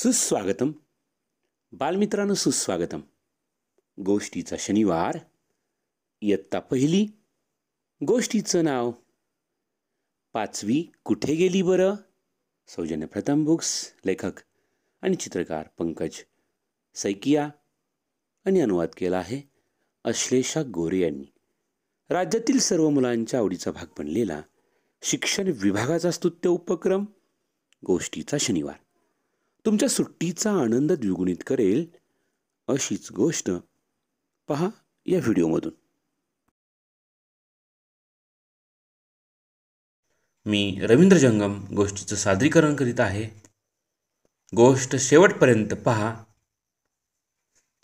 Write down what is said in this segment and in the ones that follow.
सुस्वागतम बालमित्रांनो सुस्वागतम गोष्टीचा शनिवार इयत्ता पहिली गोष्टीचं नाव पाचवी कुठे गेली बरं सौजन्य प्रथम बुक्स लेखक आणि चित्रकार पंकज सैकिया आणि अनुवाद केला आहे अश्लेषा गोरे यांनी राज्यातील सर्व मुलांच्या आवडीचा भाग बनलेला शिक्षण विभागाचा स्तुत्य उपक्रम गोष्टीचा शनिवार तुमच्या सुट्टीचा आनंद द्विगुणित करेल अशीच गोष्ट पहा या व्हिडिओमधून मी रवींद्र जंगम गोष्टीचं सादरीकरण करीत आहे गोष्ट शेवटपर्यंत पहा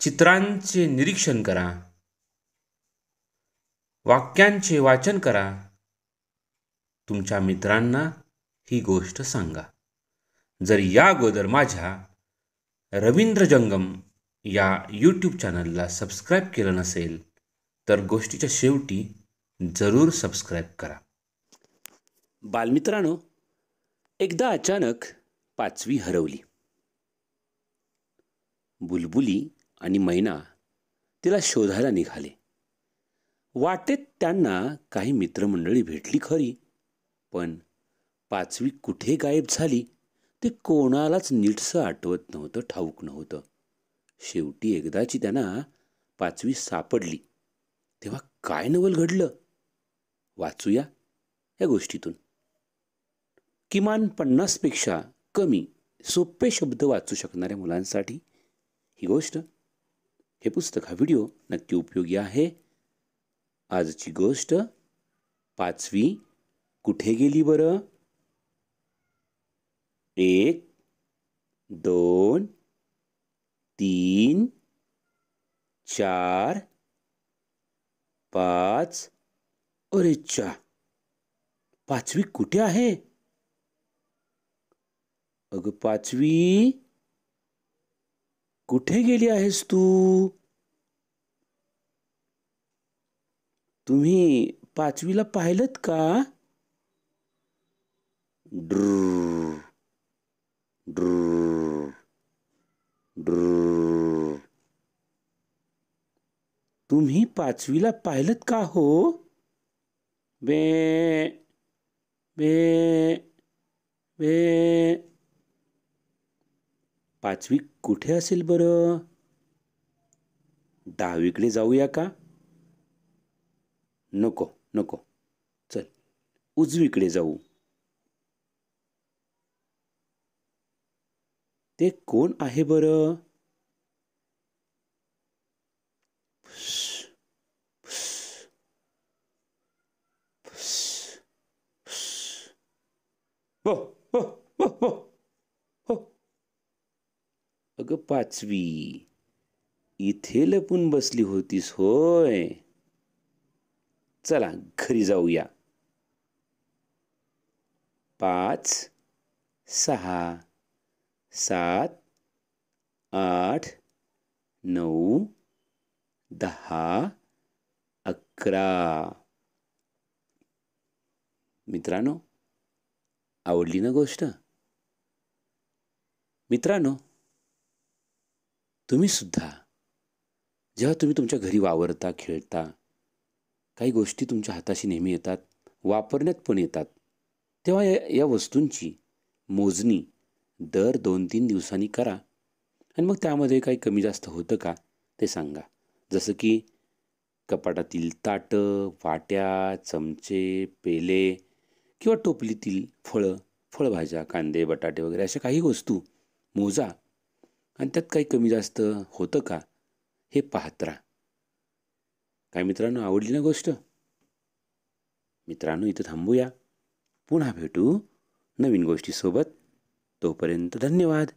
चित्रांचे निरीक्षण करा वाक्यांचे वाचन करा तुमच्या मित्रांना ही गोष्ट सांगा जर या अगोदर माझ्या रवींद्र जंगम या यूट्यूब चॅनलला सबस्क्राईब केलं नसेल तर गोष्टीच्या शेवटी जरूर सबस्क्राईब करा बालमित्रांनो एकदा अचानक पाचवी हरवली बुलबुली आणि मैना तिला शोधायला निघाले वाटेत त्यांना काही मित्रमंडळी भेटली खरी पण पाचवी कुठे गायब झाली ते कोणालाच नीटसं आठवत नव्हतं ठाऊक नव्हतं शेवटी एकदाची त्यांना पाचवी सापडली तेव्हा काय नवल घडलं वाचूया या गोष्टीतून किमान पन्नासपेक्षा कमी सोपे शब्द वाचू शकणाऱ्या मुलांसाठी ही गोष्ट हे पुस्तक हा व्हिडिओ नक्की उपयोगी आहे आजची गोष्ट पाचवी कुठे गेली बरं एक दोन तीन चार पांच और चार पांचवी कुठे है अग पांचवी कुठे गेली आहेस तू तुम्ही पांचवीला पाहिलत का ड्रू तुम्ही पाचवीला पाहिलत का हो बे बे बे पाचवी कुठे असेल बरं दहावीकडे जाऊया का नको नको चल उजवीकडे जाऊ ते कोण आहे बरं हो, हो, हो, अगं पाचवी इथे लपून बसली होतीस होय चला घरी जाऊया पाच सहा सात आठ नऊ दहा अकरा मित्रांनो आवडली ना गोष्ट मित्रांनो तुम्ही सुद्धा जेव्हा तुम्ही तुमच्या घरी वावरता खेळता काही गोष्टी तुमच्या हाताशी नेहमी येतात वापरण्यात पण येतात तेव्हा या या वस्तूंची मोजणी दर दोन तीन दिवसांनी करा आणि मग त्यामध्ये काही कमी जास्त होतं का ते सांगा जसं की कपाटातील ताटं वाट्या चमचे पेले किंवा टोपलीतील फळं फळभाज्या कांदे बटाटे वगैरे अशा काही वस्तू मोजा आणि त्यात काही कमी जास्त होतं का हे पाहत राहा काय मित्रांनो आवडली ना गोष्ट मित्रांनो इथं थांबूया पुन्हा भेटू नवीन गोष्टीसोबत तोपर्यंत धन्यवाद